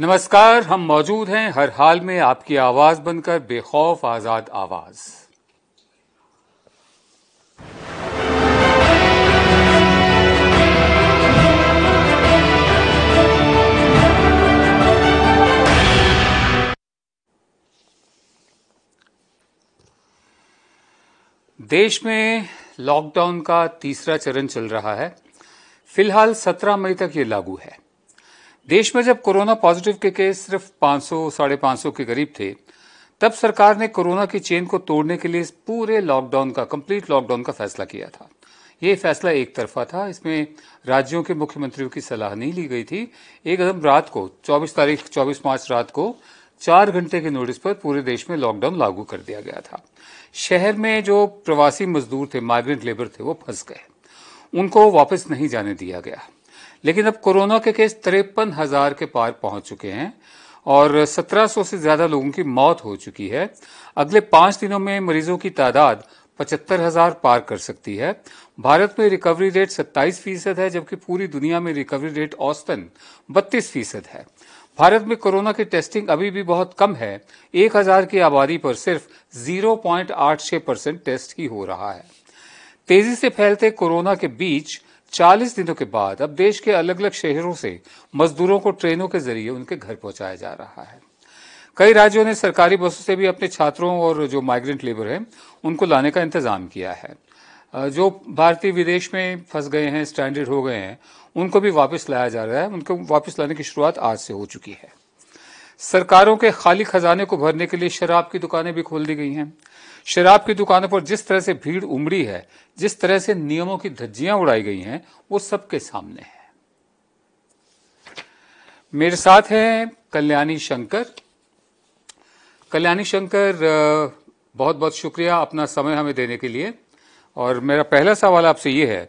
नमस्कार हम मौजूद हैं हर हाल में आपकी आवाज बनकर बेखौफ आजाद आवाज देश में लॉकडाउन का तीसरा चरण चल रहा है फिलहाल 17 मई तक ये लागू है देश में जब कोरोना पॉजिटिव के केस सिर्फ 500 साढ़े पांच के करीब थे तब सरकार ने कोरोना की चेन को तोड़ने के लिए पूरे लॉकडाउन का कंप्लीट लॉकडाउन का फैसला किया था ये फैसला एक तरफा था इसमें राज्यों के मुख्यमंत्रियों की सलाह नहीं ली गई थी एकदम रात को 24 तारीख 24 मार्च रात को चार घंटे के नोटिस पर पूरे देश में लॉकडाउन लागू कर दिया गया था शहर में जो प्रवासी मजदूर थे माइग्रेंट लेबर थे वो फंस गए उनको वापस नहीं जाने दिया गया लेकिन अब कोरोना के केस तिरपन हजार के पार पहुंच चुके हैं और 1700 से ज्यादा लोगों की मौत हो चुकी है अगले पांच दिनों में मरीजों की तादाद पचहत्तर हजार पार कर सकती है भारत में रिकवरी रेट 27 फीसद है जबकि पूरी दुनिया में रिकवरी रेट औसतन 32 फीसद है भारत में कोरोना की टेस्टिंग अभी भी बहुत कम है एक हजार की आबादी पर सिर्फ 0.86 परसेंट टेस्ट ही हो रहा है तेजी से फैलते कोरोना के बीच चालीस दिनों के बाद अब देश के अलग अलग शहरों से मजदूरों को ट्रेनों के जरिए उनके घर पहुंचाया जा रहा है कई राज्यों ने सरकारी बसों से भी अपने छात्रों और जो माइग्रेंट लेबर हैं उनको लाने का इंतजाम किया है जो भारतीय विदेश में फंस गए हैं स्टैंडर्ड हो गए हैं उनको भी वापस लाया जा रहा है उनको वापस लाने की शुरुआत आज से हो चुकी है सरकारों के खाली खजाने को भरने के लिए शराब की दुकानें भी खोल दी गई हैं शराब की दुकानों पर जिस तरह से भीड़ उमड़ी है जिस तरह से नियमों की धज्जियां उड़ाई गई हैं वो सबके सामने है मेरे साथ हैं कल्याणी शंकर कल्याणी शंकर बहुत बहुत शुक्रिया अपना समय हमें देने के लिए और मेरा पहला सवाल आपसे ये है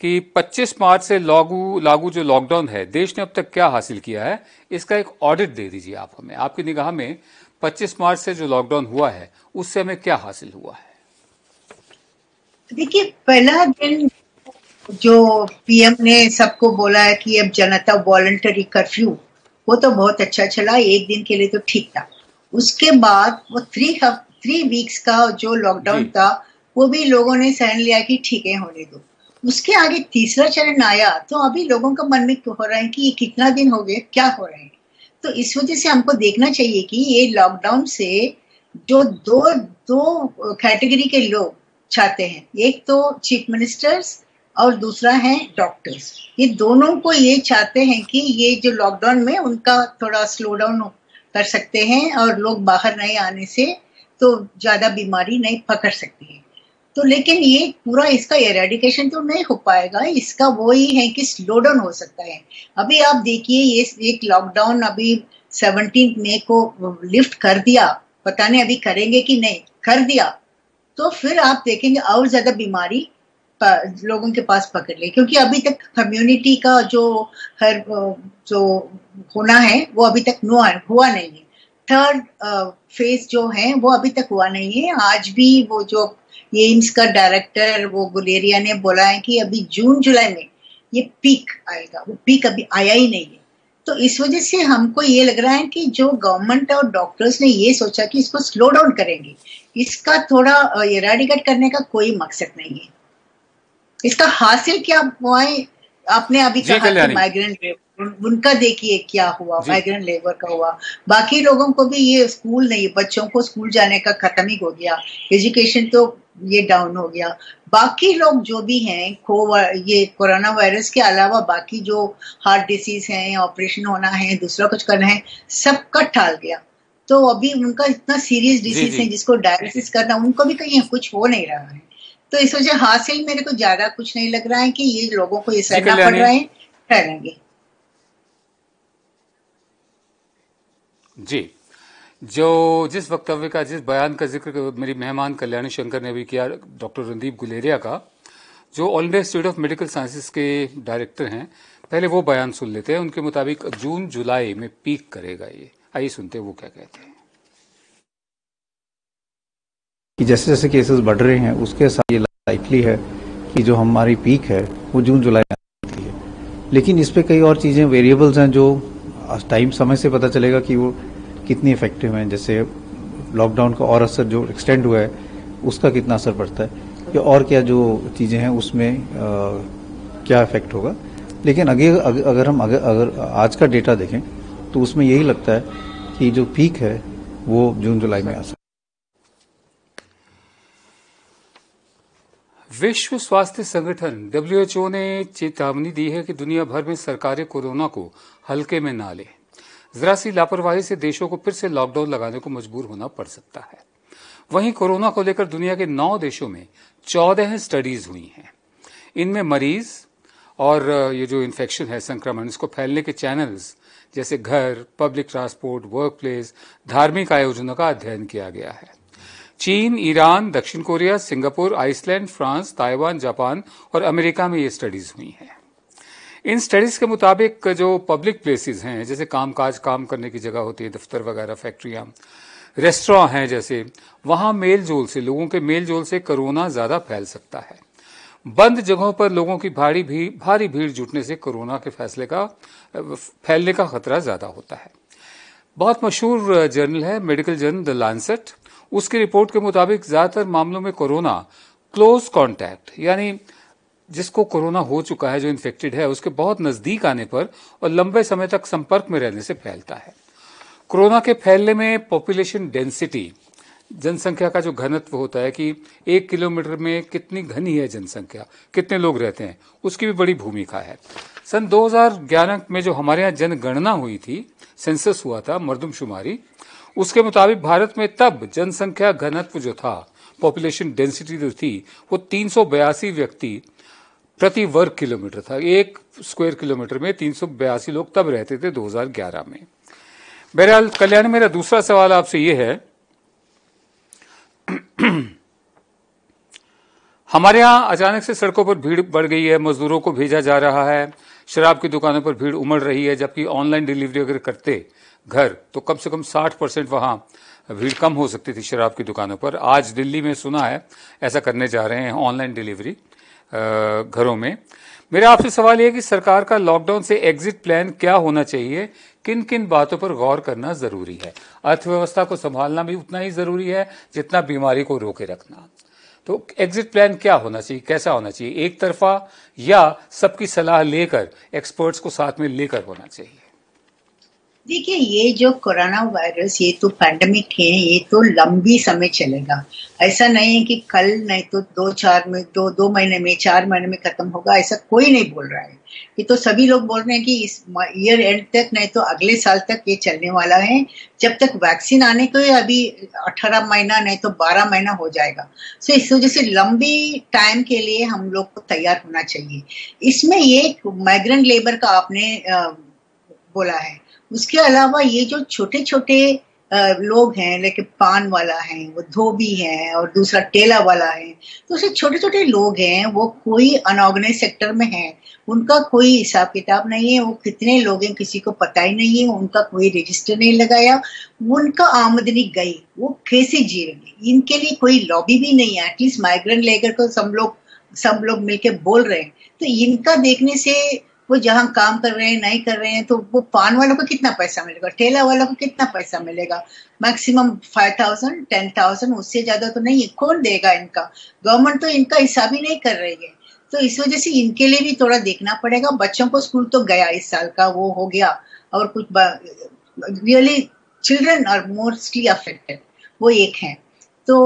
कि 25 मार्च से लागू लागू जो लॉकडाउन है देश ने अब तक क्या हासिल किया है इसका एक ऑडिट दे दीजिए आप हमें आपकी निगाह में 25 मार्च से जो लॉकडाउन हुआ है उससे हमें क्या हासिल हुआ है देखिए पहला दिन जो पीएम ने सबको बोला है कि अब जनता वॉलंटरी कर्फ्यू वो तो बहुत अच्छा चला एक दिन के लिए तो ठीक था उसके बाद वो थ्री थ्री वीक्स का जो लॉकडाउन था वो भी लोगों ने सहन लिया कि ठीक है होने दो उसके आगे तीसरा चरण आया तो अभी लोगों का मन में हो रहा है कि ये कितना दिन हो गया क्या हो रहे हैं तो इस वजह से हमको देखना चाहिए कि ये लॉकडाउन से जो दो दो कैटेगरी के लोग चाहते हैं एक तो चीफ मिनिस्टर्स और दूसरा है डॉक्टर्स ये दोनों को ये चाहते हैं कि ये जो लॉकडाउन में उनका थोड़ा स्लो डाउन कर सकते हैं और लोग बाहर नहीं आने से तो ज्यादा बीमारी नहीं पकड़ सकते हैं तो लेकिन ये पूरा इसका एरेडिकेशन तो नहीं हो पाएगा इसका वो ही है कि स्लो डाउन हो सकता है अभी आप देखिए ये एक लॉकडाउन अभी सेवनटीन मे को लिफ्ट कर दिया पता नहीं अभी करेंगे कि नहीं कर दिया तो फिर आप देखेंगे और ज्यादा बीमारी लोगों के पास पकड़ ले क्योंकि अभी तक कम्युनिटी का जो हर जो होना है वो अभी तक नो हुआ नहीं है थर्ड फेज जो है वो अभी तक हुआ नहीं है आज भी वो जो एम्स का डायरेक्टर वो गुलेरिया ने बोला है कि अभी जून जुलाई में ये पीक आएगा वो पीक अभी आया ही नहीं है तो इस वजह से हमको ये लग रहा है कि जो गवर्नमेंट और डॉक्टर्स ने ये सोचा कि इसको स्लो डाउन करेंगे इसका थोड़ा इराडिकेट करने का कोई मकसद नहीं है इसका हासिल क्या हुआ है आपने अभी कहा कि माइग्रेंट उनका देखिए क्या हुआ माइग्रेंट लेबर का हुआ बाकी लोगों को भी ये स्कूल नहीं बच्चों को स्कूल जाने का खत्म ही हो गया एजुकेशन तो ये डाउन हो गया बाकी लोग जो भी हैं को ये कोरोना वायरस के अलावा बाकी जो हार्ट डिसीज हैं ऑपरेशन होना है दूसरा कुछ करना है सबका टाल गया तो अभी उनका इतना सीरियस डिसीज है जिसको डायलिसिस करना उनको भी कहीं कुछ हो नहीं रहा है तो इस वजह हाथ से मेरे को ज्यादा कुछ नहीं लग रहा है कि ये लोगों को ये सहना पड़ रहा है फैलेंगे जी जो जिस वक्तव्य का जिस बयान का जिक्र मेरी मेहमान कल्याणी शंकर ने भी किया डॉक्टर रणदीप गुलेरिया का जो All India Institute of Medical Sciences के डायरेक्टर हैं पहले वो बयान सुन लेते हैं उनके मुताबिक जून जुलाई में पीक करेगा ये आइए सुनते हैं वो क्या कहते हैं कि जैसे जैसे केसेस बढ़ रहे हैं उसके साथ ये लाइकली है कि जो हमारी पीक है वो जून जुलाई में आती है लेकिन इस पर कई और चीज़ें वेरिएबल्स हैं जो टाइम समय से पता चलेगा कि वो कितनी इफेक्टिव हैं जैसे लॉकडाउन का और असर जो एक्सटेंड हुआ है उसका कितना असर पड़ता है या और क्या जो चीज़ें हैं उसमें आ, क्या इफेक्ट होगा लेकिन अग, अगर हम अगर, अगर आज का डेटा देखें तो उसमें यही लगता है कि जो पीक है वो जून जुलाई में आ सकता विश्व स्वास्थ्य संगठन डब्ल्यूएचओ ने चेतावनी दी है कि दुनिया भर में सरकारें कोरोना को हल्के में ना लें जरा सी लापरवाही से देशों को फिर से लॉकडाउन लगाने को मजबूर होना पड़ सकता है वहीं कोरोना को लेकर दुनिया के नौ देशों में चौदह स्टडीज हुई हैं इनमें मरीज और ये जो इन्फेक्शन है संक्रमण इसको फैलने के चैनल्स जैसे घर पब्लिक ट्रांसपोर्ट वर्क प्लेस धार्मिक आयोजनों का अध्ययन किया गया है चीन ईरान दक्षिण Korea Singapore Iceland France Taiwan Japan और अमेरिका में ये स्टडीज हुई हैं इन स्टडीज़ के मुताबिक जो पब्लिक प्लेसेस हैं जैसे कामकाज काम करने की जगह होती है दफ्तर वगैरह फैक्ट्रियां रेस्टोरें हैं जैसे वहां मेल जोल से लोगों के मेल जोल से कोरोना ज़्यादा फैल सकता है बंद जगहों पर लोगों की भारी भी भारी भीड़ जुटने से कोरोना के फैसले का फैलने का खतरा ज़्यादा होता है बहुत मशहूर जर्नल है मेडिकल जर्नल द लानसेट उसकी रिपोर्ट के मुताबिक ज़्यादातर मामलों में कोरोना क्लोज कांटेक्ट यानी जिसको कोरोना हो चुका है जो इन्फेक्टेड है उसके बहुत नजदीक आने पर और लंबे समय तक संपर्क में रहने से फैलता है कोरोना के फैलने में पॉपुलेशन डेंसिटी जनसंख्या का जो घनत्व होता है कि एक किलोमीटर में कितनी घनी है जनसंख्या कितने लोग रहते हैं उसकी भी बड़ी भूमिका है सन 2011 में जो हमारे यहाँ जनगणना हुई थी सेंसस हुआ था मर्दमशुमारी उसके मुताबिक भारत में तब जनसंख्या घनत्व जो था पॉपुलेशन डेंसिटी जो थी वो तीन व्यक्ति प्रति वर्ग किलोमीटर था एक स्क्वायर किलोमीटर में तीन लोग तब रहते थे 2011 में बहरहाल कल्याण मेरा दूसरा सवाल आपसे ये है हमारे यहां अचानक से सड़कों पर भीड़ बढ़ गई है मजदूरों को भेजा जा रहा है शराब की दुकानों पर भीड़ उमड़ रही है जबकि ऑनलाइन डिलीवरी अगर करते घर तो कम से कम 60 परसेंट वहां भीड़ कम हो सकती थी शराब की दुकानों पर आज दिल्ली में सुना है ऐसा करने जा रहे हैं ऑनलाइन डिलीवरी घरों में मेरा आपसे सवाल यह कि सरकार का लॉकडाउन से एग्जिट प्लान क्या होना चाहिए किन किन बातों पर गौर करना जरूरी है अर्थव्यवस्था को संभालना भी उतना ही जरूरी है जितना बीमारी को रोके रखना तो एग्जिट प्लान क्या होना चाहिए कैसा होना चाहिए एक तरफा या सबकी सलाह लेकर एक्सपर्ट्स को साथ में लेकर होना चाहिए देखिए ये जो कोरोना वायरस ये तो पैंडमिक है ये तो लंबी समय चलेगा ऐसा नहीं है कि कल नहीं तो दो चार में दो दो महीने में चार महीने में खत्म होगा ऐसा कोई नहीं बोल रहा है ये तो सभी लोग बोल रहे हैं कि इस ईयर एंड तक नहीं तो अगले साल तक ये चलने वाला है जब तक वैक्सीन आने को तो अभी अठारह महीना नहीं तो बारह महीना हो जाएगा सो इस वजह से लंबी टाइम के लिए हम लोग को तैयार होना चाहिए इसमें ये माइग्रेंट लेबर का आपने बोला है उसके अलावा ये जो छोटे छोटे लोग हैं लेकिन पान वाला है वो धोबी है और दूसरा टेला वाला है तो उसे छोटे छोटे लोग हैं वो कोई अनऑर्गेनाइज सेक्टर में है उनका कोई हिसाब किताब नहीं है वो कितने लोग हैं किसी को पता ही नहीं है उनका कोई रजिस्टर नहीं लगाया उनका आमदनी गई वो कैसे जिएंगे इनके लिए कोई लॉबी भी नहीं है एटलीस्ट माइग्रेंट लेकर को सब लोग सब लोग मिलकर बोल रहे हैं तो इनका देखने से वो जहाँ काम कर रहे हैं नहीं कर रहे हैं तो वो पान वालों को कितना पैसा मिलेगा ठेला वालों को कितना पैसा मिलेगा maximum five thousand ten thousand उससे ज्यादा तो नहीं है कौन देगा इनका गवर्नमेंट तो इनका हिसाब ही नहीं कर रही है तो इस वजह से इनके लिए भी थोड़ा देखना पड़ेगा बच्चों को स्कूल तो गया इस साल का वो हो गया और कुछ really children are mostly affected वो एक है तो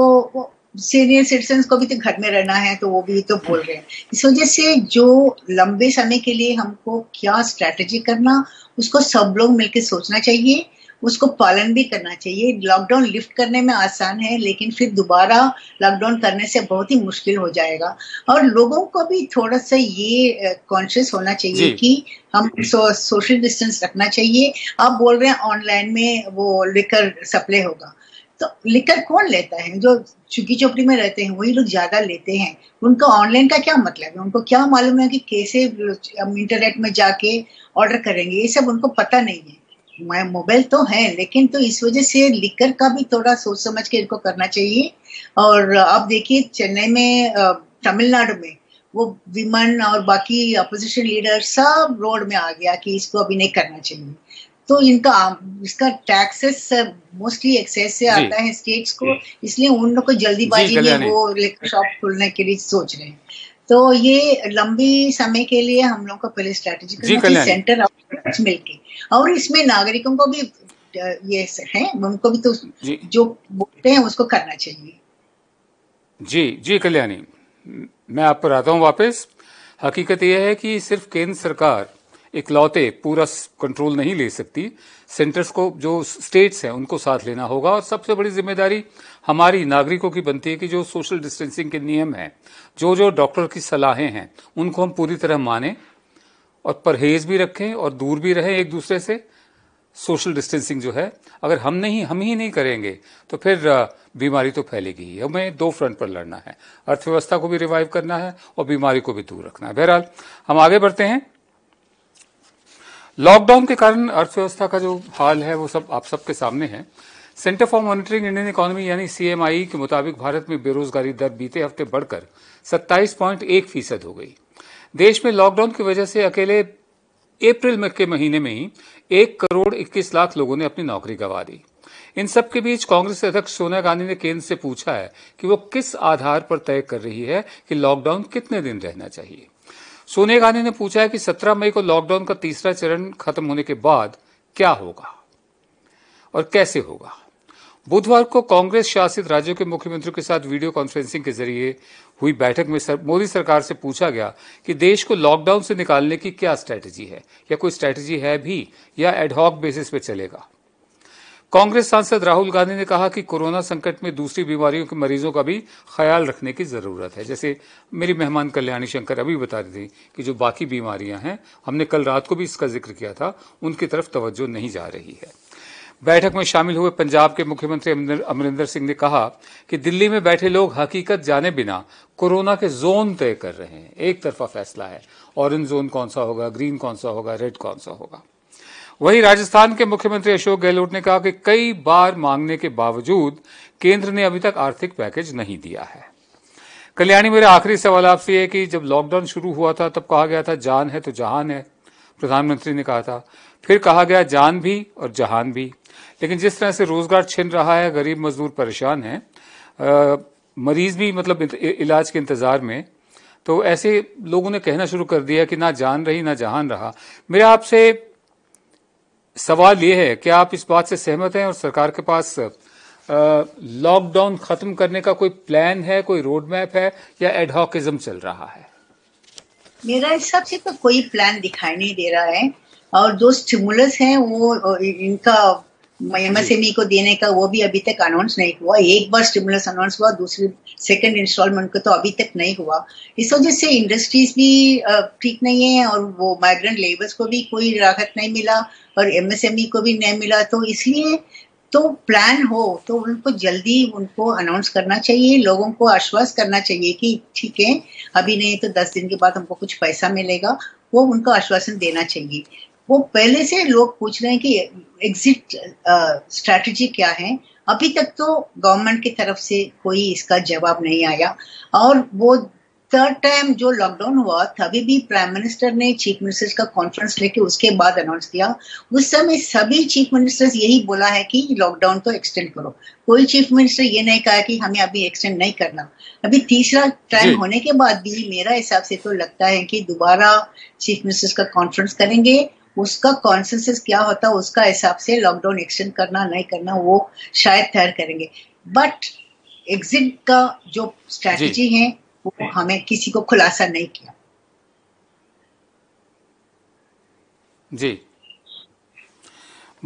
सीनियर सिटीजन को भी तो घर में रहना है तो वो भी तो बोल रहे हैं इस वजह से जो लंबे समय के लिए हमको क्या स्ट्रैटेजी करना उसको सब लोग मिलकर सोचना चाहिए उसको पालन भी करना चाहिए लॉकडाउन लिफ्ट करने में आसान है लेकिन फिर दोबारा लॉकडाउन करने से बहुत ही मुश्किल हो जाएगा और लोगों को भी थोड़ा सा ये कॉन्शियस होना चाहिए कि हम सो, सोशल डिस्टेंस रखना चाहिए आप बोल रहे हैं ऑनलाइन में वो लेकर सप्लाई होगा तो लिकर कौन लेता है जो चुकी चोपड़ी में रहते हैं वही लोग ज्यादा लेते हैं उनका ऑनलाइन का क्या मतलब है उनको क्या मालूम है कि कैसे हम इंटरनेट में जाके ऑर्डर करेंगे ये सब उनको पता नहीं है मैं मोबाइल तो है लेकिन तो इस वजह से लिकर का भी थोड़ा सोच समझ के इनको करना चाहिए और आप देखिए चेन्नई में तमिलनाडु में वो विमन और बाकी अपोजिशन लीडर सब रोड में आ गया कि इसको अभी नहीं करना चाहिए तो इनका इसका टैक्सेस मोस्टली एक्सेस से आता है स्टेट्स को हम्म। इसलिए उन लोग को जल्दीबाजी में वो शॉप खोलने के लिए सोच रहे हैं तो ये लंबी समय के लिए हम लोग का पहले स्ट्रेटेजी सेंटर मिलके और इसमें नागरिकों को भी ये है उनको भी तो जो बोलते हैं उसको करना चाहिए जी जी कल्याणी मैं आप पर आता हूँ वापस हकीकत यह है कि सिर्फ केंद्र सरकार इकलौते पूरा कंट्रोल नहीं ले सकती सेंटर्स को जो स्टेट्स हैं उनको साथ लेना होगा और सबसे बड़ी जिम्मेदारी हमारी नागरिकों की बनती है कि जो सोशल डिस्टेंसिंग के नियम हैं जो जो डॉक्टर की सलाहें हैं उनको हम पूरी तरह माने और परहेज भी रखें और दूर भी रहें एक दूसरे से सोशल डिस्टेंसिंग जो है अगर हम नहीं हम ही नहीं करेंगे तो फिर बीमारी तो फैलेगी ही हमें दो फ्रंट पर लड़ना है अर्थव्यवस्था को भी रिवाइव करना है और बीमारी को भी दूर रखना है बहरहाल हम आगे बढ़ते हैं लॉकडाउन के कारण अर्थव्यवस्था का जो हाल है वो सब आप सबके सामने है centre for monitoring Indian economy यानी सीएमआई के मुताबिक भारत में बेरोजगारी दर बीते हफ्ते बढ़कर 27.1 फीसद हो गई देश में लॉकडाउन की वजह से अकेले अप्रैल के महीने में ही एक करोड़ इक्कीस लाख लोगों ने अपनी नौकरी गंवा दी इन सब के बीच कांग्रेस अध्यक्ष सोनिया गांधी ने केंद्र से पूछा है कि वो किस आधार पर तय कर रही है कि लॉकडाउन कितने दिन रहना चाहिए सोनिया गांधी ने पूछा है कि 17 मई को लॉकडाउन का तीसरा चरण खत्म होने के बाद क्या होगा और कैसे होगा बुधवार को कांग्रेस शासित राज्यों के मुख्यमंत्रियों के साथ वीडियो कॉन्फ्रेंसिंग के जरिए हुई बैठक में सर, मोदी सरकार से पूछा गया कि देश को लॉकडाउन से निकालने की क्या स्ट्रैटेजी है या कोई स्ट्रैटेजी है भी या एडहॉक बेसिस पे चलेगा कांग्रेस सांसद राहुल गांधी ने कहा कि कोरोना संकट में दूसरी बीमारियों के मरीजों का भी ख्याल रखने की ज़रूरत है जैसे मेरी मेहमान कल्याणी शंकर अभी बता रही थी कि जो बाकी बीमारियां हैं हमने कल रात को भी इसका जिक्र किया था उनकी तरफ तवज्जो नहीं जा रही है बैठक में शामिल हुए पंजाब के मुख्यमंत्री अमरिंदर सिंह ने कहा कि दिल्ली में बैठे लोग हकीकत जाने बिना कोरोना के जोन तय कर रहे हैं एक तरफा फैसला है ऑरेंज जोन कौन सा होगा ग्रीन कौन सा होगा रेड कौन सा होगा वहीं राजस्थान के मुख्यमंत्री अशोक गहलोत ने कहा कि कई बार मांगने के बावजूद केंद्र ने अभी तक आर्थिक पैकेज नहीं दिया है कल्याणी मेरा आखिरी सवाल आपसे यह कि जब लॉकडाउन शुरू हुआ था तब कहा गया था जान है तो जहान है प्रधानमंत्री ने कहा था फिर कहा गया जान भी और जहान भी लेकिन जिस तरह से रोजगार छिन रहा है गरीब मजदूर परेशान है आ, मरीज भी मतलब इलाज के इंतजार में तो ऐसे लोगों ने कहना शुरू कर दिया कि ना जान रही ना जहान रहा मेरा आपसे सवाल ये है कि आप इस बात से सहमत हैं और सरकार के पास लॉकडाउन खत्म करने का कोई प्लान है कोई रोड मैप है या एडहॉकिज्म चल रहा है मेरा हिसाब से तो कोई प्लान दिखाई नहीं दे रहा है और जो स्टिमुलस हैं वो इनका एमएसएमई e को देने का वो भी अभी तक अनाउंस नहीं हुआ एक बार स्टिमुलस अनाउंस हुआ दूसरी सेकंड इंस्टॉलमेंट को तो अभी तक नहीं हुआ इस वजह से इंडस्ट्रीज भी ठीक नहीं है और वो माइग्रेंट लेबर्स को भी कोई राहत नहीं मिला और एमएसएमई e को भी नहीं मिला तो इसलिए तो प्लान हो तो उनको जल्दी उनको अनाउंस करना चाहिए लोगों को आश्वास करना चाहिए कि ठीक है अभी नहीं तो दस दिन के बाद हमको कुछ पैसा मिलेगा वो उनको आश्वासन देना चाहिए वो पहले से लोग पूछ रहे हैं कि एग्जिट स्ट्रैटेजी क्या है अभी तक तो गवर्नमेंट की तरफ से कोई इसका जवाब नहीं आया और वो थर्ड टाइम जो लॉकडाउन हुआ तभी भी प्राइम मिनिस्टर ने चीफ मिनिस्टर्स का कॉन्फ्रेंस लेके उसके बाद अनाउंस किया उस समय सभी चीफ मिनिस्टर्स यही बोला है कि लॉकडाउन तो एक्सटेंड करो कोई चीफ मिनिस्टर ये नहीं कहा कि हमें अभी एक्सटेंड नहीं करना अभी तीसरा टाइम होने के बाद भी मेरा हिसाब से तो लगता है कि दोबारा चीफ मिनिस्टर्स का कॉन्फ्रेंस करेंगे उसका कॉन्सेंसिस क्या होता है उसका हिसाब से लॉकडाउन एक्सटेंड करना नहीं करना वो शायद तैयार करेंगे बट एग्जिट का जो स्ट्रेटजी है वो हमें किसी को खुलासा नहीं किया जी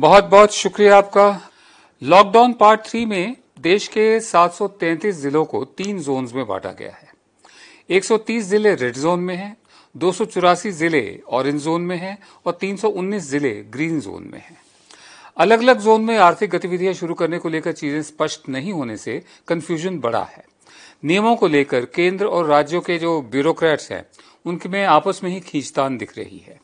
बहुत बहुत शुक्रिया आपका लॉकडाउन पार्ट थ्री में देश के 733 जिलों को तीन जोन्स में बांटा गया है 130 जिले रेड जोन में हैं दो जिले ऑरेंज जोन में हैं और 319 जिले ग्रीन जोन में हैं अलग अलग जोन में आर्थिक गतिविधियां शुरू करने को लेकर चीजें स्पष्ट नहीं होने से कंफ्यूजन बड़ा है नियमों को लेकर केंद्र और राज्यों के जो ब्यूरोक्रेट्स हैं उनके में आपस में ही खींचतान दिख रही है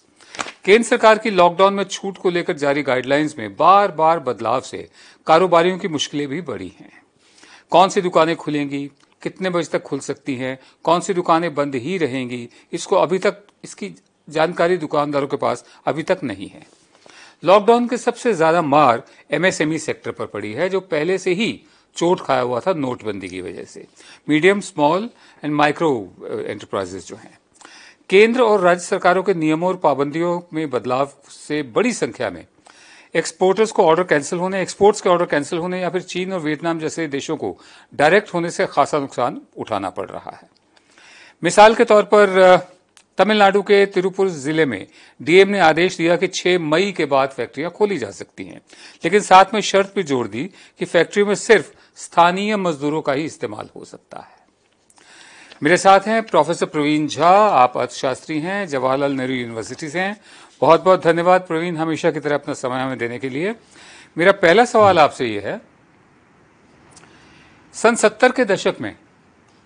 केंद्र सरकार की लॉकडाउन में छूट को लेकर जारी गाइडलाइंस में बार बार बदलाव से कारोबारियों की मुश्किलें भी बढ़ी हैं कौन सी दुकानें खुलेंगी कितने बजे तक खुल सकती हैं कौन सी दुकानें बंद ही रहेंगी इसको अभी तक इसकी जानकारी दुकानदारों के पास अभी तक नहीं है लॉकडाउन के सबसे ज्यादा मार एमएसएमई e सेक्टर पर पड़ी है जो पहले से ही चोट खाया हुआ था नोटबंदी की वजह से medium small and micro enterprises जो हैं केंद्र और राज्य सरकारों के नियमों और पाबंदियों में बदलाव से बड़ी संख्या में एक्सपोर्टर्स को ऑर्डर कैंसिल होने एक्सपोर्ट्स के ऑर्डर कैंसिल होने या फिर चीन और वियतनाम जैसे देशों को डायरेक्ट होने से खासा नुकसान उठाना पड़ रहा है मिसाल के तौर पर तमिलनाडु के तिरुपुर जिले में डीएम ने आदेश दिया कि 6 मई के बाद फैक्ट्रियां खोली जा सकती हैं लेकिन साथ में शर्त भी जोड़ दी कि फैक्ट्री में सिर्फ स्थानीय मजदूरों का ही इस्तेमाल हो सकता है मेरे साथ हैं प्रोफेसर प्रवीण झा आप अर्थशास्त्री हैं जवाहरलाल नेहरू यूनिवर्सिटी से हैं बहुत बहुत धन्यवाद प्रवीण हमेशा की तरह अपना समय हमें देने के लिए मेरा पहला सवाल आपसे ये है सन सत्तर के दशक में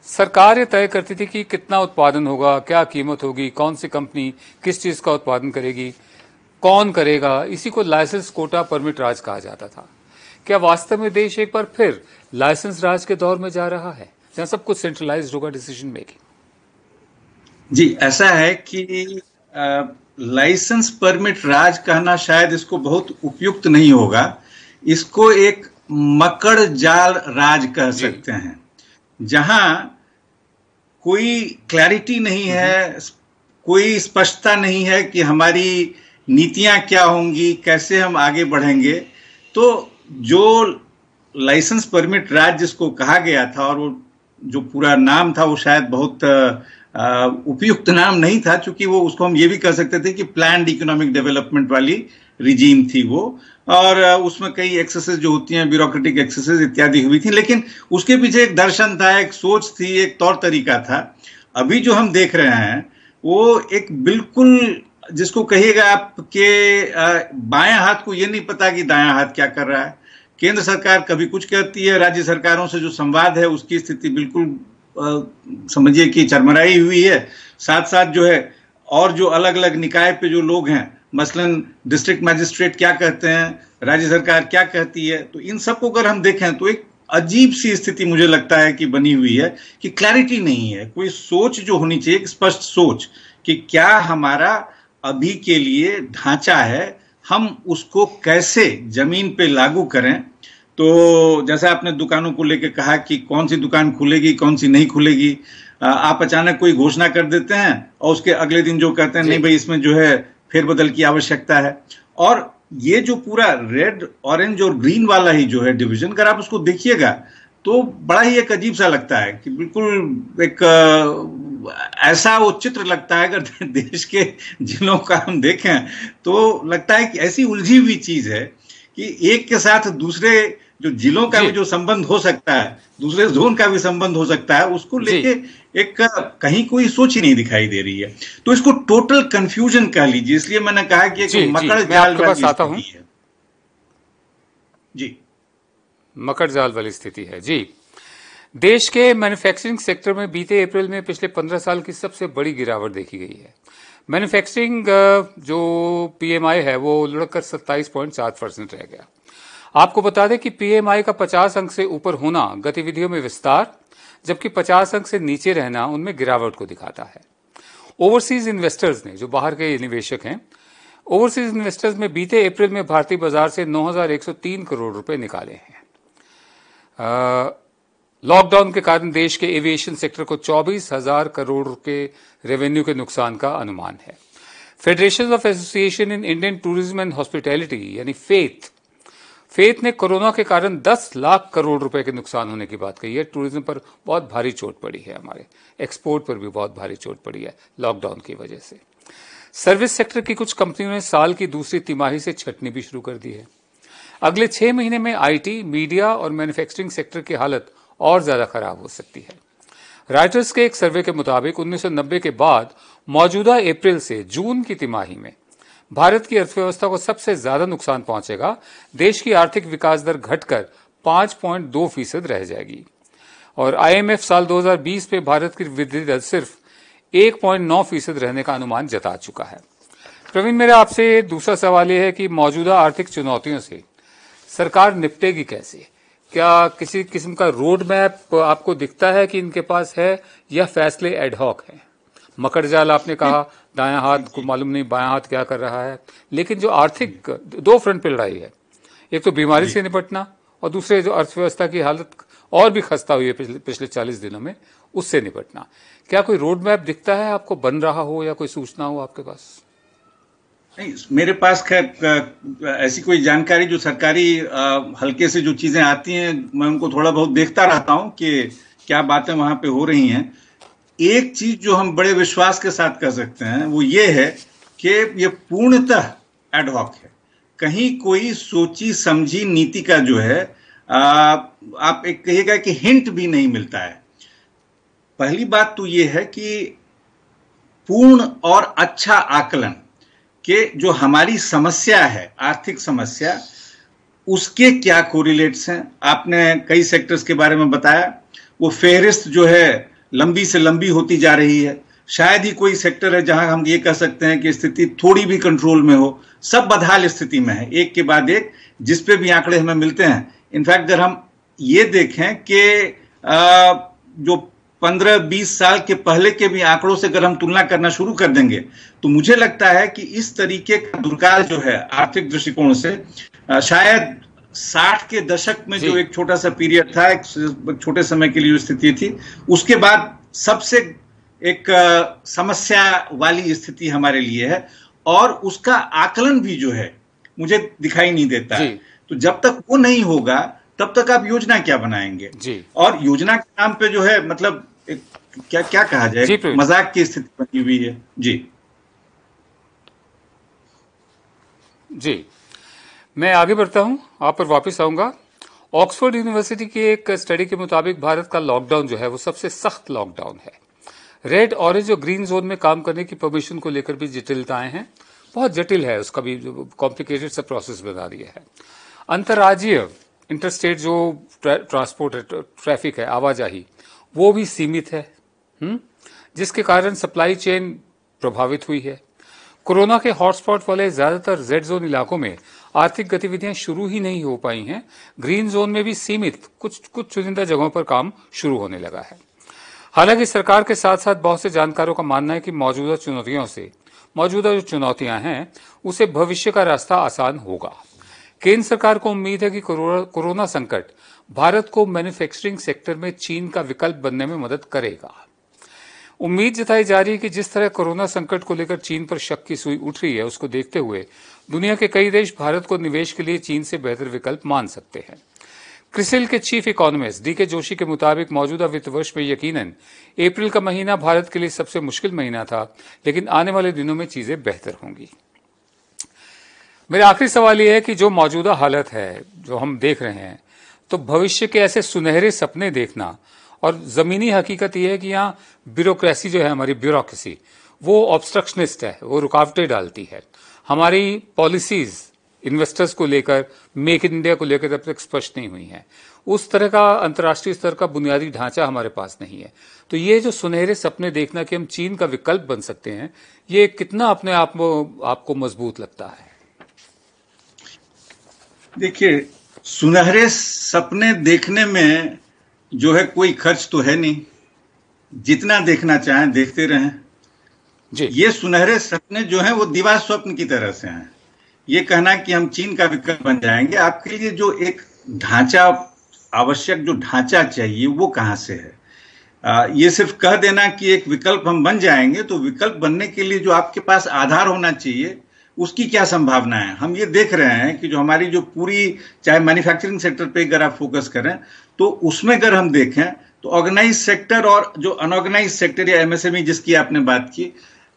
सरकार ये तय करती थी कि कितना उत्पादन होगा क्या कीमत होगी कौन सी कंपनी किस चीज़ का उत्पादन करेगी कौन करेगा इसी को लाइसेंस कोटा परमिट राज कहा जाता था क्या वास्तव में देश एक बार फिर लाइसेंस राज के दौर में जा रहा है जहां सब कुछ सेंट्रलाइज होगा डिसीजन मेकिंग जी ऐसा है कि लाइसेंस परमिट राज कहना शायद इसको बहुत उपयुक्त नहीं होगा इसको एक मकड़ जाल राज कह सकते हैं जहां कोई क्लैरिटी नहीं है हम्म। कोई स्पष्टता नहीं है कि हमारी नीतियां क्या होंगी कैसे हम आगे बढ़ेंगे तो जो लाइसेंस परमिट राज जिसको कहा गया था और वो जो पूरा नाम था वो शायद बहुत उपयुक्त नाम नहीं था क्योंकि वो उसको हम ये भी कह सकते थे कि प्लान इकोनॉमिक डेवलपमेंट वाली रिजीम थी वो और उसमें कई एक्सरसाइज जो होती हैं ब्यूरोक्रेटिक एक्सरसाइज इत्यादि हुई थी लेकिन उसके पीछे एक दर्शन था एक सोच थी एक तौर तरीका था अभी जो हम देख रहे हैं वो एक बिल्कुल जिसको कहिएगा आपके बाएं हाथ को ये नहीं पता कि दायां हाथ क्या कर रहा है केंद्र सरकार कभी कुछ कहती है राज्य सरकारों से जो संवाद है उसकी स्थिति बिल्कुल समझिए कि चरमराई हुई है साथ साथ जो है और जो अलग अलग निकाय पे जो लोग हैं मसलन डिस्ट्रिक्ट मजिस्ट्रेट क्या कहते हैं राज्य सरकार क्या कहती है तो इन सबको अगर हम देखें तो एक अजीब सी स्थिति मुझे लगता है कि बनी हुई है कि क्लैरिटी नहीं है कोई सोच जो होनी चाहिए स्पष्ट सोच कि क्या हमारा अभी के लिए ढांचा है हम उसको कैसे जमीन पे लागू करें तो जैसे आपने दुकानों को लेकर कहा कि कौन सी दुकान खुलेगी कौन सी नहीं खुलेगी आप अचानक कोई घोषणा कर देते हैं और उसके अगले दिन जो कहते हैं नहीं भाई इसमें जो है फेरबदल की आवश्यकता है और ये जो पूरा रेड ऑरेंज और ग्रीन वाला ही जो है डिवीजन अगर आप उसको देखिएगा तो बड़ा ही एक अजीब सा लगता है कि बिल्कुल एक ऐसा वो चित्र लगता है अगर देश के जिलों का हम देखें तो लगता है कि ऐसी उलझी हुई चीज है कि एक के साथ दूसरे जो जिलों का भी जो संबंध हो सकता है दूसरे जोन का भी संबंध हो सकता है उसको लेके एक कहीं कोई सोच ही नहीं दिखाई दे रही है तो इसको टोटल कंफ्यूजन कह लीजिए इसलिए मैंने कहा कि एक मकड़ जाल वाली है जी मकर जाल वाली स्थिति है जी देश के मैन्युफैक्चरिंग सेक्टर में बीते अप्रैल में पिछले पंद्रह साल की सबसे बड़ी गिरावट देखी गई है मैन्युफैक्चरिंग जो पीएमआई है वो लुढ़क कर सत्ताईस पॉइंट सात परसेंट रह गया आपको बता दें कि पीएमआई का 50 अंक से ऊपर होना गतिविधियों में विस्तार जबकि 50 अंक से नीचे रहना उनमें गिरावट को दिखाता है ओवरसीज इन्वेस्टर्स ने जो बाहर के निवेशक हैं ओवरसीज इन्वेस्टर्स में बीते अप्रैल में भारतीय बाजार से 9,103 करोड़ रुपए निकाले हैं लॉकडाउन के कारण देश के एविएशन सेक्टर को 24,000 करोड़ के रेवेन्यू के नुकसान का अनुमान है federation of association in Indian tourism and hospitality यानी फेथ फेथ ने कोरोना के कारण 10 लाख करोड़ रुपए के नुकसान होने की बात कही है टूरिज्म पर बहुत भारी चोट पड़ी है हमारे एक्सपोर्ट पर भी बहुत भारी चोट पड़ी है लॉकडाउन की वजह से सर्विस सेक्टर की कुछ कंपनियों ने साल की दूसरी तिमाही से छटनी भी शुरू कर दी है अगले छह महीने में आईटी, मीडिया और मैन्युफैक्चरिंग सेक्टर की हालत और ज्यादा खराब हो सकती है राइटर्स के एक सर्वे के मुताबिक 1990 के बाद मौजूदा अप्रैल से जून की तिमाही में भारत की अर्थव्यवस्था को सबसे ज्यादा नुकसान पहुंचेगा देश की आर्थिक विकास दर घटकर पांच प्वाइंट दो फीसद रह जाएगी और आईएमएफ साल 2020 पे भारत की वृद्धि दर सिर्फ 1.9 फीसद रहने का अनुमान जता चुका है प्रवीण मेरा आपसे दूसरा सवाल यह है कि मौजूदा आर्थिक चुनौतियों से सरकार निपटेगी कैसे क्या किसी किस्म का रोड मैप आपको दिखता है कि इनके पास है या फैसले एडहॉक है मकड़जाल आपने कहा दाया हाथ को मालूम नहीं बाया हाथ क्या कर रहा है लेकिन जो आर्थिक दो फ्रंट पे लड़ाई है एक तो बीमारी से निपटना और दूसरे जो अर्थव्यवस्था की हालत और भी खस्ता हुई है पिछले पिछले चालीस दिनों में उससे निपटना क्या कोई रोड मैप दिखता है आपको बन रहा हो या कोई सूचना हो आपके पास नहीं मेरे पास खैर ऐसी कोई जानकारी जो सरकारी हल्के से जो चीजें आती हैं मैं उनको थोड़ा बहुत देखता रहता हूँ कि क्या बातें वहां पे हो रही हैं एक चीज जो हम बड़े विश्वास के साथ कर सकते हैं वो ये है कि ये पूर्णतः एडहॉक है कहीं कोई सोची समझी नीति का जो है आ, आप एक कहिएगा कि हिंट भी नहीं मिलता है पहली बात तो ये है कि पूर्ण और अच्छा आकलन के जो हमारी समस्या है आर्थिक समस्या उसके क्या कोरिलेट्स हैं आपने कई सेक्टर्स के बारे में बताया वो फेहरिस्त जो है लंबी से लंबी होती जा रही है शायद ही कोई सेक्टर है जहां हम ये कह सकते हैं कि स्थिति थोड़ी भी कंट्रोल में हो सब बदहाल स्थिति में है एक के बाद एक जिसपे भी आंकड़े हमें मिलते हैं इनफैक्ट अगर हम ये देखें कि जो 15-20 साल के पहले के भी आंकड़ों से अगर हम तुलना करना शुरू कर देंगे तो मुझे लगता है कि इस तरीके का दुर्काल जो है आर्थिक दृष्टिकोण से शायद साठ के दशक में जो एक छोटा सा पीरियड था एक छोटे समय के लिए स्थिति थी उसके बाद सबसे एक समस्या वाली स्थिति हमारे लिए है और उसका आकलन भी जो है मुझे दिखाई नहीं देता है तो जब तक वो नहीं होगा तब तक आप योजना क्या बनाएंगे जी और योजना के नाम पे जो है मतलब एक क्या क्या कहा जाए मजाक की स्थिति बनी हुई है जी जी मैं आगे बढ़ता हूं आप पर वापस आऊंगा ऑक्सफोर्ड यूनिवर्सिटी की एक स्टडी के मुताबिक भारत का लॉकडाउन जो है वो सबसे सख्त लॉकडाउन है रेड ऑरेंज और ग्रीन जोन में काम करने की परमिशन को लेकर भी जटिलताएं हैं बहुत जटिल है उसका भी कॉम्प्लिकेटेड सा प्रोसेस बना दिया है अंतर्राज्यीय इंटरस्टेट जो ट्रांसपोर्ट है ट्रैफिक है आवाजाही वो भी सीमित है हुँ? हम्म? जिसके कारण सप्लाई चेन प्रभावित हुई है कोरोना के हॉटस्पॉट वाले ज्यादातर जेड जोन इलाकों में आर्थिक गतिविधियां शुरू ही नहीं हो पाई हैं ग्रीन जोन में भी सीमित कुछ कुछ चुनिंदा जगहों पर काम शुरू होने लगा है हालांकि सरकार के साथ साथ बहुत से जानकारों का मानना है कि मौजूदा चुनौतियों से मौजूदा जो चुनौतियां हैं उसे भविष्य का रास्ता आसान होगा केंद्र सरकार को उम्मीद है कि कोरोना संकट भारत को मैन्युफैक्चरिंग सेक्टर में चीन का विकल्प बनने में मदद करेगा उम्मीद जताई जा रही है कि जिस तरह कोरोना संकट को लेकर चीन पर शक की सुई उठ रही है उसको देखते हुए दुनिया के कई देश भारत को निवेश के लिए चीन से बेहतर विकल्प मान सकते हैं क्रिसिल के चीफ इकोनॉमिस्ट डी के जोशी के मुताबिक मौजूदा वित्त वर्ष में यकीनन अप्रैल का महीना भारत के लिए सबसे मुश्किल महीना था लेकिन आने वाले दिनों में चीजें बेहतर होंगी मेरा आखिरी सवाल यह है कि जो मौजूदा हालत है जो हम देख रहे हैं तो भविष्य के ऐसे सुनहरे सपने देखना और ज़मीनी हकीकत यह है कि यहाँ ब्यूरोक्रेसी जो है हमारी ब्यूरोक्रेसी वो ऑब्स्ट्रक्शनिस्ट है वो रुकावटें डालती है हमारी पॉलिसीज़ इन्वेस्टर्स को लेकर मेक इन इंडिया को लेकर तब तक स्पष्ट नहीं हुई है उस तरह का अंतर्राष्ट्रीय स्तर का बुनियादी ढांचा हमारे पास नहीं है तो ये जो सुनहरे सपने देखना कि हम चीन का विकल्प बन सकते हैं ये कितना अपने आप आपको मजबूत लगता है देखिए सुनहरे सपने देखने में जो है कोई खर्च तो है नहीं जितना देखना चाहें देखते रहें जी ये सुनहरे सपने जो हैं वो दीवा स्वप्न की तरह से हैं ये कहना कि हम चीन का विकल्प बन जाएंगे आपके लिए जो एक ढांचा आवश्यक जो ढांचा चाहिए वो कहाँ से है आ, ये सिर्फ कह देना कि एक विकल्प हम बन जाएंगे तो विकल्प बनने के लिए जो आपके पास आधार होना चाहिए उसकी क्या संभावना है हम ये देख रहे हैं कि जो हमारी जो पूरी चाहे मैन्युफैक्चरिंग सेक्टर पे अगर आप फोकस करें तो उसमें अगर हम देखें तो ऑर्गेनाइज सेक्टर और जो अनऑर्गेनाइज सेक्टर या एमएसएमई e जिसकी आपने बात की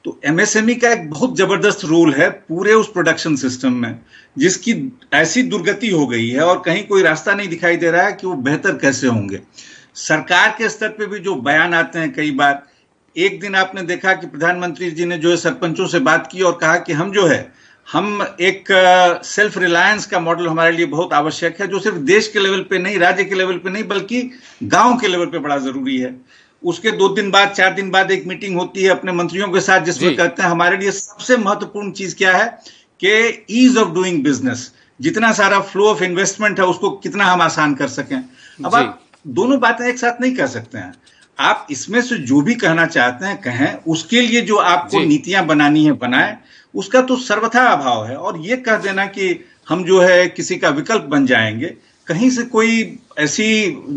तो एमएसएमई e का एक बहुत जबरदस्त रोल है पूरे उस प्रोडक्शन सिस्टम में जिसकी ऐसी दुर्गति हो गई है और कहीं कोई रास्ता नहीं दिखाई दे रहा है कि वो बेहतर कैसे होंगे सरकार के स्तर पे भी जो बयान आते हैं कई बार एक दिन आपने देखा कि प्रधानमंत्री जी ने जो है सरपंचों से बात की और कहा कि हम जो है हम एक सेल्फ रिलायंस का मॉडल हमारे लिए बहुत आवश्यक है जो सिर्फ देश के लेवल पे नहीं राज्य के लेवल पे नहीं बल्कि गांव के लेवल पे बड़ा जरूरी है उसके दो दिन बाद चार दिन बाद एक मीटिंग होती है अपने मंत्रियों के साथ जिसमें कहते हैं हमारे लिए सबसे महत्वपूर्ण चीज क्या है कि ईज ऑफ डूइंग बिजनेस जितना सारा फ्लो ऑफ इन्वेस्टमेंट है उसको कितना हम आसान कर सकें अब आप दोनों बातें एक साथ नहीं कर सकते हैं आप इसमें से जो भी कहना चाहते हैं कहें उसके लिए जो आपको नीतियां बनानी है बनाएं उसका तो सर्वथा अभाव है और ये कह देना कि हम जो है किसी का विकल्प बन जाएंगे कहीं से कोई ऐसी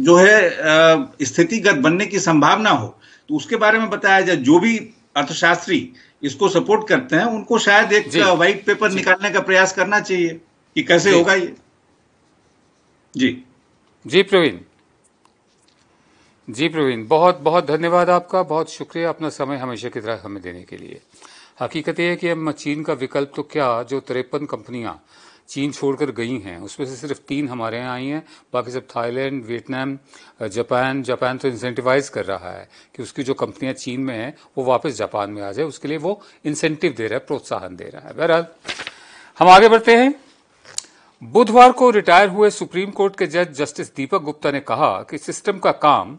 जो है स्थितिगत बनने की संभावना हो तो उसके बारे में बताया जाए जो भी अर्थशास्त्री इसको सपोर्ट करते हैं उनको शायद एक व्हाइट पेपर निकालने का प्रयास करना चाहिए कि कैसे होगा ये जी जी प्रवीण जी प्रवीण बहुत बहुत धन्यवाद आपका बहुत शुक्रिया अपना समय हमेशा की तरह हमें देने के लिए हकीकत यह है कि अब चीन का विकल्प तो क्या जो तिरपन कंपनियां चीन छोड़कर गई हैं उसमें से सिर्फ तीन हमारे यहाँ आई हैं बाकी सब थाईलैंड वियतनाम जापान जापान तो इंसेंटिवाइज कर रहा है कि उसकी जो कंपनियां चीन में हैं वो वापस जापान में आ जाए उसके लिए वो इंसेंटिव दे रहा है प्रोत्साहन दे रहा है बहरहाल हम आगे बढ़ते हैं बुधवार को रिटायर हुए सुप्रीम कोर्ट के जज जस्टिस दीपक गुप्ता ने कहा कि सिस्टम का काम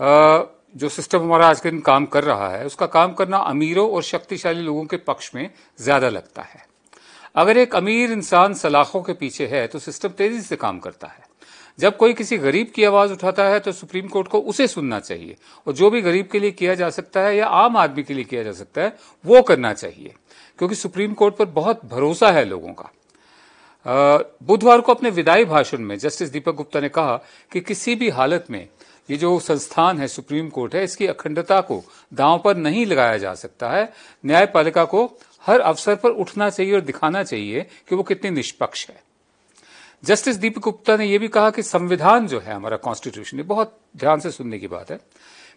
आ, जो सिस्टम हमारा आज के दिन काम कर रहा है उसका काम करना अमीरों और शक्तिशाली लोगों के पक्ष में ज़्यादा लगता है अगर एक अमीर इंसान सलाखों के पीछे है तो सिस्टम तेज़ी से काम करता है जब कोई किसी गरीब की आवाज़ उठाता है तो सुप्रीम कोर्ट को उसे सुनना चाहिए और जो भी गरीब के लिए किया जा सकता है या आम आदमी के लिए किया जा सकता है वो करना चाहिए क्योंकि सुप्रीम कोर्ट पर बहुत भरोसा है लोगों का बुधवार को अपने विदाई भाषण में जस्टिस दीपक गुप्ता ने कहा कि किसी भी हालत में ये जो संस्थान है सुप्रीम कोर्ट है इसकी अखंडता को दांव पर नहीं लगाया जा सकता है न्यायपालिका को हर अवसर पर उठना चाहिए और दिखाना चाहिए कि वो कितनी निष्पक्ष है जस्टिस दीपक गुप्ता ने यह भी कहा कि संविधान जो है हमारा कॉन्स्टिट्यूशन ये बहुत ध्यान से सुनने की बात है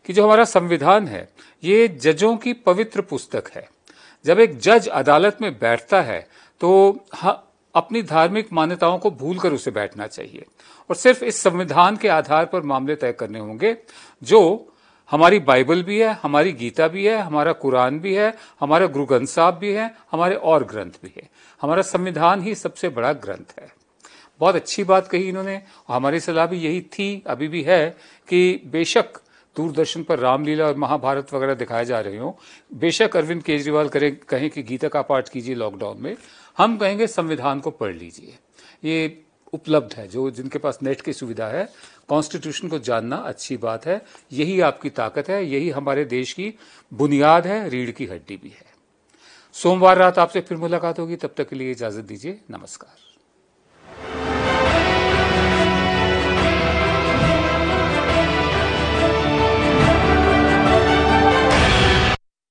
कि जो हमारा संविधान है ये जजों की पवित्र पुस्तक है जब एक जज अदालत में बैठता है तो अपनी धार्मिक मान्यताओं को भूलकर उसे बैठना चाहिए और सिर्फ इस संविधान के आधार पर मामले तय करने होंगे जो हमारी बाइबल भी है हमारी गीता भी है हमारा कुरान भी है हमारा गुरु ग्रंथ साहब भी है हमारे और ग्रंथ भी है हमारा संविधान ही सबसे बड़ा ग्रंथ है बहुत अच्छी बात कही इन्होंने और हमारी सलाह भी यही थी अभी भी है कि बेशक दूरदर्शन पर रामलीला और महाभारत वगैरह दिखाए जा रहे हों बेशक अरविंद केजरीवाल करें कहें कि गीता का पाठ कीजिए लॉकडाउन में हम कहेंगे संविधान को पढ़ लीजिए ये उपलब्ध है जो जिनके पास नेट की सुविधा है कॉन्स्टिट्यूशन को जानना अच्छी बात है यही आपकी ताकत है यही हमारे देश की बुनियाद है रीढ़ की हड्डी भी है सोमवार रात आपसे फिर मुलाकात होगी तब तक के लिए इजाज़त दीजिए नमस्कार